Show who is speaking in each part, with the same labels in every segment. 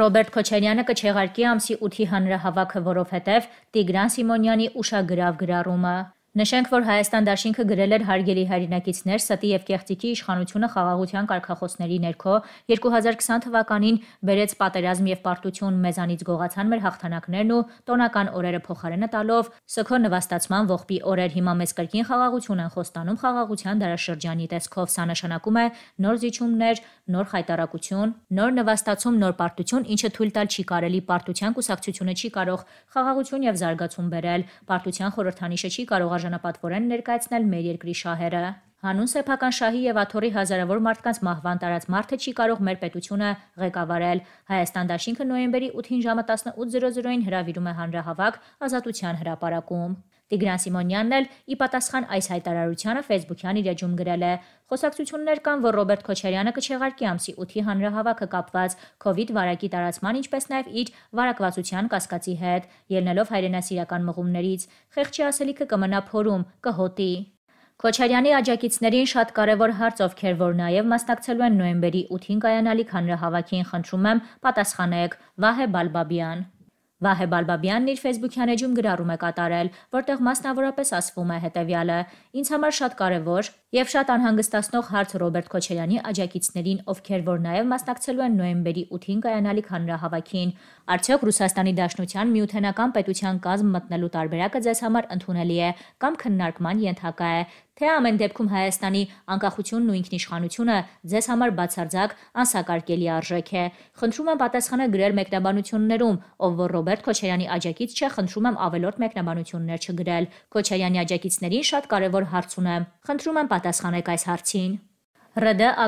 Speaker 1: Ռոբերտ Քոչարյանը կչեղարկի ամսի 8-ի հանրահավաքը, որովհետև Տիգրան Սիմոնյանի ուշագրավ գրառումը Նշենք, որ Հայաստան Դաշինքը գրել էր հարգելի հայրենակիցներ, ստի եւ կեղծիքի իշխանությունը խաղաղության կարգախոսների ներքո 2020 թվականին բերեց պատերազմ եւ պարտություն մեզանից գողացան մեր հաղթանակներն ու տոնական օրերը փոխարենը տալով ՍՔ նվաստացման ողբի օրեր հիմա մեզ կրկին խաղաղություն են խոստանում խաղաղության դարաշրջանի տեսքով սա նշանակում է նոր զիջումներ, նոր խայտարակություն, նոր նվաստացում, նոր պարտություն, ինչը թույլ տալ չի կարելի պարտության կուսակցությունը չի կարող խաղաղություն եւ զարգացում բերել, պարտության խորհրդանիշը չի կարող արժանապատվորեն ներկայացնել մեր երկրի շահերը։ Հանուն սեփական շահի եւ աթորի հազարավոր մարդկանց մահվան տարած մարդը չի կարող մեր պետությունը ղեկավարել։ Հայաստան Դաշինքը նոյեմբերի 8-ին ժամը 18:00-ին հրավիրում է հանրահավաք ազատության հրապարակում։ Տիգրան Սիմոնյանն էլ ի պատասխան այս հայտարարությանը Facebook-յան իր էջում գրել է. Խոսակցություններ կան, որ Ռոբերտ Քոչարյանը կչեղարկի ամսի 8-ի հանրահավաքը կապված COVID վարակի տարածման, ինչպես նաև իր վարակվածության կասկածի հետ, ելնելով հայրենասիրական մղումներից։ Խեղճի ասելիքը կմնա փորում, կհոտի։ Քոչարյանի աջակիցներին շատ կարևոր հարց, ովքեր որ նաև մասնակցելու են նոյեմբերի 8-ին կայանալիք հանրահավաքին, խնդրում եմ պատասխանեք Վահե Բալբաբյան։ Վահե Բալբաբյանն իր Facebook-յան էջում գրառում է կատարել, որտեղ մասնավորապես ասվում է հետևյալը. Ինձ համար շատ կարևոր եւ շատ անհանգստացնող հարց Ռոբերտ Քոչարյանի աջակիցներին, ովքեր որ նաեւ մասնակցելու են նոեմբերի 8-ին կայանալիք հանրահավաքին, արդյոք Ռուսաստանի Դաշնության միութենական պետության կազմ մտնելու տարբերակը ձեզ համար ընդունելի է կամ քննարկման ենթակա է, թե ամեն դեպքում Հայաստանի անկախությունն ու ինքնիշխանությունը ձեզ համար բացարձակ անսակարկելի արժեք է։ Խնդրում եմ պատասխանը գրել մեկնաբանություններում, ով որ Ռոբերտ Քոչարյանի աջակից չէ, խնդրում եմ ավելորդ մեկնաբանություններ չգրել։ Քոչարյանի աջակիցներին շատ կարևոր հարց ունեմ։ Խնդրում եմ պատասխանեք այս հարցին։ ՌԴ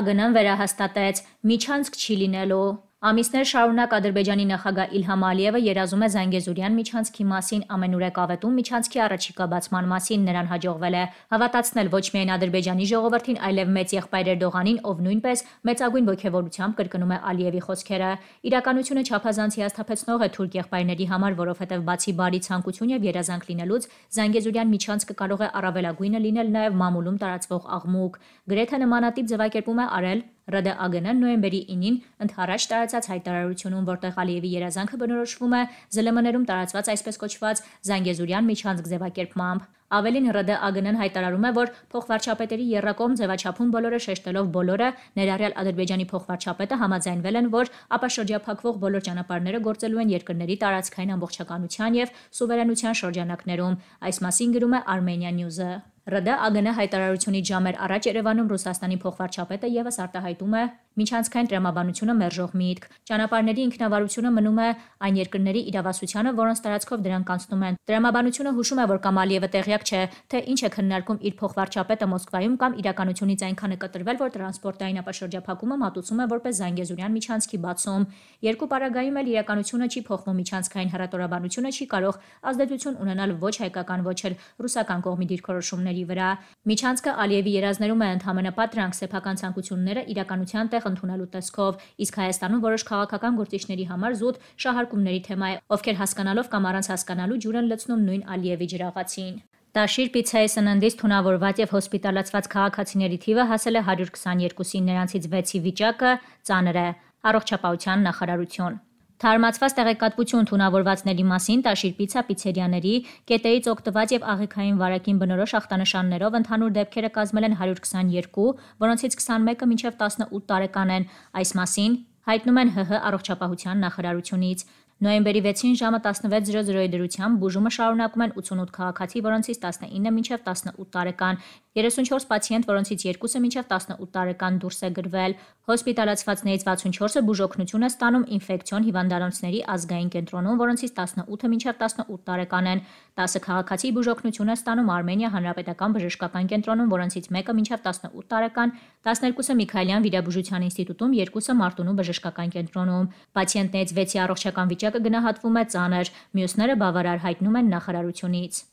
Speaker 1: ԱԳՆ-ն վերահաստատեց՝ միջանցք չի լինելու Ամիսներ շարունակ Ադրբեջանի նախագահ Իլհամ Ալիևը երազում է Զանգեզուրյան միջանցքի մասին ամենուրեք ավետում միջանցքի առաջիկա բացման մասին նրան հաջողվել է հավատացնել ոչ միայն Ադրբեջանի ժողովրդին, այլև մեծ եղբայր Էրդողանին, ով նույնպես մեծագույն ողջավորությամբ կրկնում է Ալիևի խոսքերը։ Իրականությունը չափազանց հիասթափեցնող է թուրք եղբայրների համար, որովհետև բացի բարի ցանկություն եւ երազանք լինելուց Զանգեզուրյան միջանցքը կարող է առավելագույնը լինել նաեւ մամուլում տարածվող աղմուկ։ Գրեթե նմանատիպ ձևակերպում է արել ՌԴԱԳ-ն նոյեմբերի 9-ին ընդհանրաճ տարածած հայտարարությունում, որտեղ Ալիևի երազանքը բնորոշվում է ԶԼՄ-ներում տարածված այսպես կոչված Զանգեզուրյան միջանցք ձևակերպմամբ, Ավելին ՌԴ ԱԳՆ-ն հայտարարում է, որ փոխվարչապետերի երրակողմ ձևաչափում բոլորը շեշտելով բոլորը, ներառյալ Ադրբեջանի փոխվարչապետը համաձայնվել են, որ ապաշրջափակվող բոլոր ճանապարհները գործելու են երկրների տարածքային ամբողջականության եւ սուվերենության շրջանակներում։ Այս մասին գրում է Armenian News-ը։ ՌԴ ԱԳՆ հայտարարությունի ժամեր առաջ Երևանում Ռուսաստանի փոխվարչապետը եւս արտահայտում է Միջանցքային տրամաբանությունը մերժող միտք։ Ճանապարհների ինքնավարությունը մնում է այն երկրների իրավասությանը, որոնց տարածքով դրանք անցնում են։ Տրամաբանությունը հուշում է, որ Կամ Ալիևը տեղյակ չէ, թե ինչ է քննարկում իր փոխվարչապետը Մոսկվայում կամ իրականությունից այնքան է կտրվել, որ տրանսպորտային ապաշրջափակումը մատուցում է որպես Զանգեզուրյան միջանցքի բացում։ Երկու պարագայում էլ իրականությունը չի փոխվում, միջանցքային հրատարակաբանությունը չի կարող ազդեցություն ունենալ ոչ հայկական, ոչ էլ ռուսական կողմի դիրքորոշումների վրա։ Միջանցքը Ալիևի երազներում է ընդհանրապես պատրանք սեփական ցանկությունները իրականության տեղ տեղ ընդունելու տեսքով, իսկ Հայաստանում որոշ քաղաքական գործիչների համար զուտ շահարկումների թեմա է, ովքեր հասկանալով կամ առանց հասկանալու ջուր են լցնում նույն Ալիևի ջրաղացին։ Տաշիր պիցայի սննդից թունավորված եւ հոսպիտալացված քաղաքացիների թիվը հասել է 122-ին, նրանցից 6-ի վիճակը ծանր է։ Առողջապահության նախարարություն Թարմացված տեղեկատվություն թունավորվածների մասին Տաշիրպի ցապիցերյաների կետերից օգտված եւ աղիքային վարակին բնորոշ ախտանշաններով ընդհանուր դեպքերը կազմել են 122, որոնցից 21-ը մինչև 18 տարեկան են։ Այս մասին հայտնում են ՀՀ առողջապահության նախարարությունից։ Նոյեմբերի 6-ին ժամը 16:00-ի դրությամբ բուժումը շարունակում են 88 քաղաքացի, որոնցից 19-ը մինչև 18 տարեկան, 34 պացիենտ, որոնցից երկուսը մինչև 18 տարեկան դուրս է գրվել։ Հոսպիտալացվածներից 64-ը բուժօգնություն է ստանում ինֆեկցիոն հիվանդանոցների ազգային կենտրոնում, որոնցից 18-ը մինչև 18 տարեկան են։ 10 քաղաքացի բուժօգնություն է ստանում Արմենիա հանրապետական բժշկական կենտրոնում, որոնցից մեկը մինչև 18 տարեկան, 12-ը Միքայելյան վիրաբուժության ինստիտուտում, երկուսը Մարտունու բժշկական կենտրոնում։ Պացիենտներից 6-ի առողջական վիճակը գնահատվում է ծանր, մյուսները բավարար հայտնում են նախարարությունից։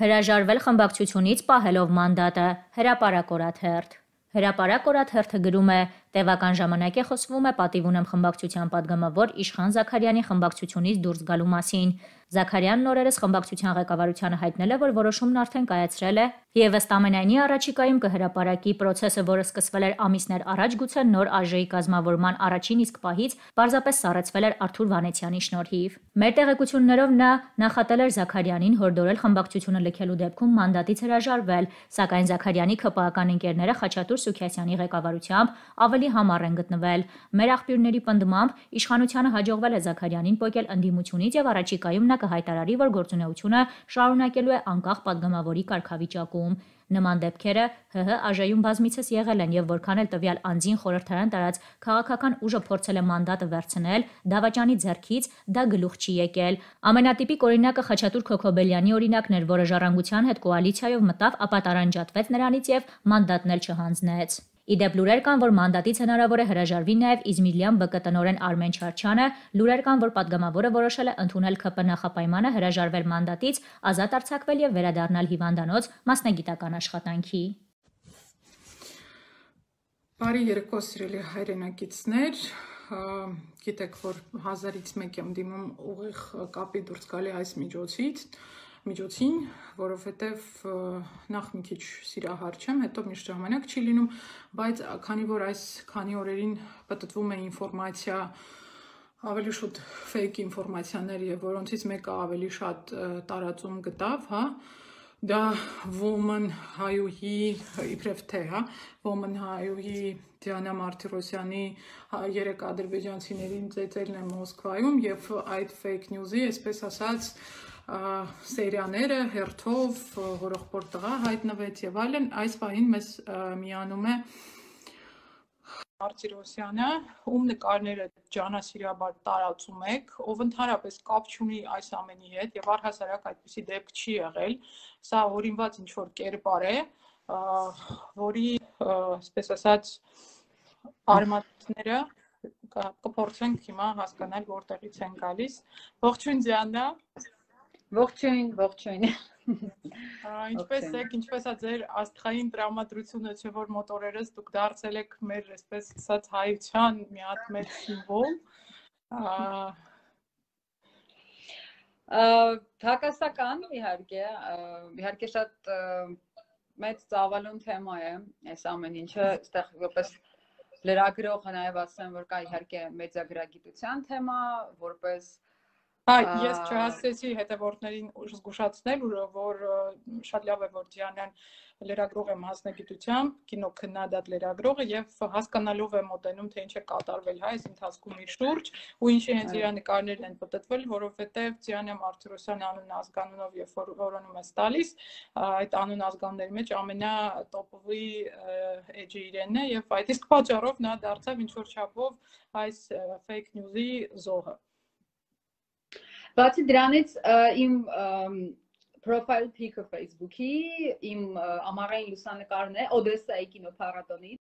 Speaker 1: Հրաժարվել խմբակցությունից պահելով մանդատը հրապարակ օրաթերթ Հրապարակ օրաթերթը գրում է Տևական ժամանակ է խոսվում է պատիվ ունեմ խմբակցության падգամավոր Իշխան Զաքարյանի խմբակցությունից դուրս գալու մասին։ Զաքարյանն օրերս խմբակցության ղեկավարությանը հայտնել է, որ որոշումն արդեն կայացրել է եւ ըստ ամենայնի առաջիկայում կհրապարակի process-ը, որը սկսվել էր ամիսներ առաջ, գուցե նոր ԱԺ-ի կազմավորման առաջին իսկ պահից, պարզապես սառեցվել էր Արթուր Վանեցյանի շնորհիվ։ Մեր տեղեկություններով նա նախատել էր Զաքարյանին հորդորել խմբակցությունը լքելու դեպքում մանդատից հրաժարվել, սակայն Զաքարյանի քպական ընկերները Խաչատուր Սուքիասյանի ղեկավարությամբ ավելի համառ են գտնվել։ Մեր աղբյուրների պնդմամբ իշխանությանը հաջողվել է Զաքարյանին փոկել ընդդիմությունից եւ առաջիկայում նա կհայտարարի, որ գործունեությունը շարունակելու է անկախ падգամավորի կարգավիճակում։ Նման դեպքերը ՀՀ ԱԺ-ում բազմիցս եղել են եւ որքան էլ տվյալ անձին խորհրդարան տարած քաղաքական ուժը փորձել է մանդատը վերցնել դավաճանի ձեռքից, դա գլուխ չի եկել։ Ամենատիպիկ օրինակը Խաչատուր Քոքոբելյանի օրինակն էր, որը ժառանգության հետ կոալիցիայով մտավ, ապա տարանջատվեց նրանից եւ մանդատն էլ չհանձնեց։ Իդեպ լուրեր կան, որ մանդատից հնարավոր է հրաժարվի նաև Իզմիլյան ԲԿ տնօրեն Արմեն Չարչյանը, լուրեր կան, որ պատգամավորը որոշել է ընդունել ԿՊ նախապայմանը հրաժարվել մանդատից, ազատ արձակվել եւ վերադառնալ հիվանդանոց մասնագիտական աշխատանքի։
Speaker 2: Բարի երկու սիրելի հայրենակիցներ, գիտեք, որ 1000-ից 1 եմ դիմում ուղիղ կապի դուրս գալի այս միջոցից միջոցին, որովհետև նախ մի քիչ սիրահար չեմ, հետո միշտ ժամանակ չի լինում, բայց քանի որ այս քանի օրերին պատտվում է ինֆորմացիա, ավելի շուտ fake ինֆորմացիաներ եւ որոնցից մեկը ավելի շատ տարածում գտավ, հա, դա woman հայուհի իբրև թե, հա, woman հայուհի Դիանա Մարտիրոսյանի երեք ադրբեջանցիներին ծեծելն է Մոսկվայում եւ այդ fake news-ի, այսպես ասած, սերիաները հերթով հորողբոր տղա հայտնվեց եւ այլն այս պահին մեզ միանում է Արտիրոսյանը, ում նկարները ճանասիրաբար տարածում եք, ով ընդհանրապես կապ չունի այս ամենի հետ եւ առհասարակ այդպիսի դեպք չի եղել։ Սա օրինված ինչ որ կերպար է, որի, ասես ասած, արմատները կփորձենք հիմա հասկանալ որտեղից են գալիս։ Ողջույն Ձյաննա։ Ողջույն, ողջույն։ Ինչպես եք, ինչպես է ձեր աստղային տրամադրությունը, չէ՞ որ մոտորերս դուք դարձել եք մեր, այսպես ասած, հայության մի հատ մեծ սիմվոլ։ Հակասական իհարկե, իհարկե շատ մեծ ծավալուն թեմա է այս ամեն ինչը, այստեղ որպես լրագրող նաև ասեմ, որ կա իհարկե մեծագրագիտության թեմա, որպես Հա, ես չհասեցի հետևորդներին զգուշացնել, որ շատ լավ է որ Դիանան լրագրող է մասնագիտությամբ, կինոքննադատ լրագրող է եւ հասկանալով է մոտենում թե ինչ է կատարվել հայ այս ընթացքում իր շուրջ ու ինչի հենց իր նկարներն են պատտվել, որովհետեւ Դիանա Մարտիրոսյան անուն ազգանունով երբ որ որոնում է տալիս, այդ անուն ազգանների մեջ ամենա տոպովի էջը իրենն է եւ այդ իսկ պատճառով նա դարձավ ինչ որ չափով այս fake news-ի զոհը։ Բացի դրանից իմ profile pic-ը Facebook-ի իմ ամառային լուսանկարն է Օդեսայի կինոփառատոնի